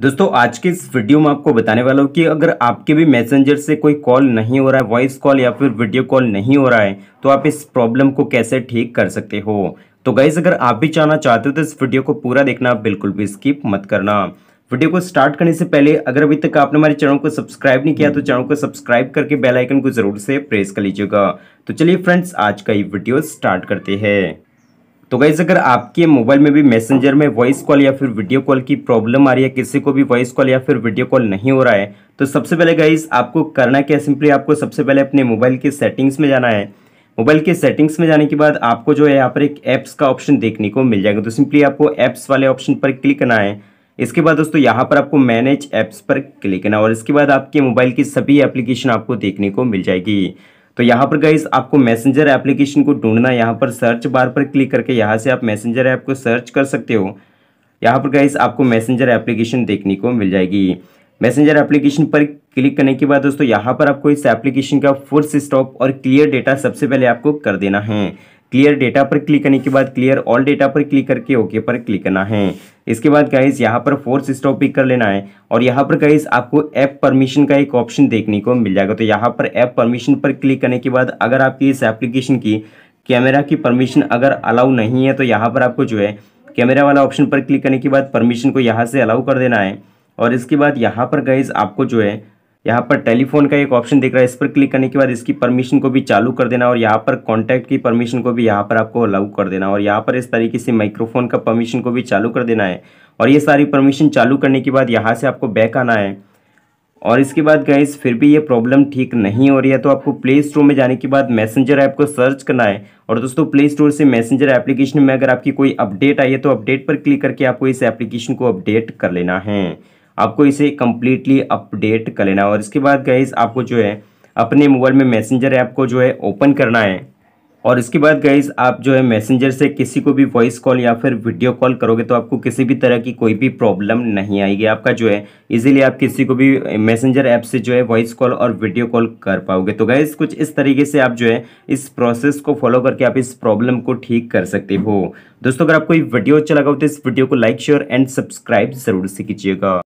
दोस्तों आज के इस वीडियो में आपको बताने वाला हूँ कि अगर आपके भी मैसेंजर से कोई कॉल नहीं हो रहा है वॉइस कॉल या फिर वीडियो कॉल नहीं हो रहा है तो आप इस प्रॉब्लम को कैसे ठीक कर सकते हो तो गाइज अगर आप भी जाना चाहते हो तो इस वीडियो को पूरा देखना बिल्कुल भी स्किप मत करना वीडियो को स्टार्ट करने से पहले अगर अभी तक आपने हमारे चैनल को सब्सक्राइब नहीं किया तो चैनल को सब्सक्राइब करके बेलाइकन को जरूर से प्रेस कर लीजिएगा तो चलिए फ्रेंड्स आज का ये वीडियो स्टार्ट करते हैं तो गाइज अगर आपके मोबाइल में भी मैसेंजर में वॉइस कॉल या फिर वीडियो कॉल की प्रॉब्लम आ रही है किसी को भी वॉइस कॉल या फिर वीडियो कॉल नहीं हो रहा है तो सबसे पहले गाइज आपको करना क्या सिंपली आपको सबसे पहले अपने मोबाइल के सेटिंग्स में जाना है मोबाइल के सेटिंग्स में जाने के बाद आपको जो है यहाँ पर एक ऐप्स का ऑप्शन देखने को मिल जाएगा तो सिंपली आपको ऐप्स वाले ऑप्शन पर क्लिक करना है इसके बाद दोस्तों यहाँ पर आपको मैनेज ऐप्स पर क्लिक करना है और इसके बाद आपके मोबाइल की सभी एप्लीकेशन आपको देखने को मिल जाएगी तो यहाँ पर गाइज आपको मैसेंजर एप्लीकेशन को ढूंढना यहाँ पर सर्च बार पर क्लिक करके यहाँ से आप मैसेंजर ऐप को सर्च कर सकते हो यहाँ पर गाइज आपको मैसेंजर एप्लीकेशन देखने को मिल जाएगी मैसेंजर एप्लीकेशन पर क्लिक करने के बाद दोस्तों यहाँ पर आपको इस एप्लीकेशन का फुल स्टॉप और क्लियर डेटा सबसे पहले आपको कर देना है क्लियर डेटा पर क्लिक करने के बाद क्लियर ऑल डेटा पर क्लिक करके ओके पर क्लिक करना है इसके बाद गाइस यहाँ पर फोर्स स्टॉप पिक कर लेना है और यहाँ पर गाइस आपको ऐप परमिशन का एक ऑप्शन देखने को मिल जाएगा तो यहाँ पर ऐप परमिशन पर क्लिक करने के बाद अगर आपकी इस एप्लीकेशन की कैमरा की परमिशन अगर अलाउ नहीं है तो यहाँ पर आपको जो है कैमरा वाला ऑप्शन पर क्लिक करने के बाद परमिशन को यहाँ से अलाउ कर देना है और इसके बाद यहाँ पर गाइज आपको जो है यहाँ पर टेलीफोन का एक ऑप्शन दिख रहा है इस पर क्लिक करने के बाद इसकी परमिशन को भी चालू कर देना और यहाँ पर कॉन्टैक्ट की परमिशन को भी यहाँ पर आपको अलाउ कर देना और यहाँ पर इस तरीके से माइक्रोफोन का परमिशन को भी चालू कर देना है और ये सारी परमिशन चालू करने के बाद यहाँ से आपको बैक आना है और इसके बाद गैस फिर भी ये प्रॉब्लम ठीक नहीं हो रही है तो आपको प्ले स्टोर में जाने के बाद मैसेंजर ऐप को सर्च करना है और दोस्तों प्ले स्टोर से मैसेंजर एप्लीकेशन में अगर आपकी कोई अपडेट आई है तो अपडेट पर क्लिक करके आपको इस एप्लीकेशन को अपडेट कर लेना है आपको इसे कम्प्लीटली अपडेट कर लेना और इसके बाद गाइज आपको जो है अपने मोबाइल में मैसेंजर ऐप को जो है ओपन करना है और इसके बाद गाइज आप जो है मैसेंजर से किसी को भी वॉइस कॉल या फिर वीडियो कॉल करोगे तो आपको किसी भी तरह की कोई भी प्रॉब्लम नहीं आएगी आपका जो है इजीली आप किसी को भी मैसेंजर ऐप से जो है वॉइस कॉल और वीडियो कॉल कर पाओगे तो गाइज कुछ इस तरीके से आप जो है इस प्रोसेस को फॉलो करके आप इस प्रॉब्लम को ठीक कर सकते हो दोस्तों अगर आपको वीडियो अच्छा लगा हो तो इस वीडियो को लाइक शेयर एंड सब्सक्राइब जरूर से कीजिएगा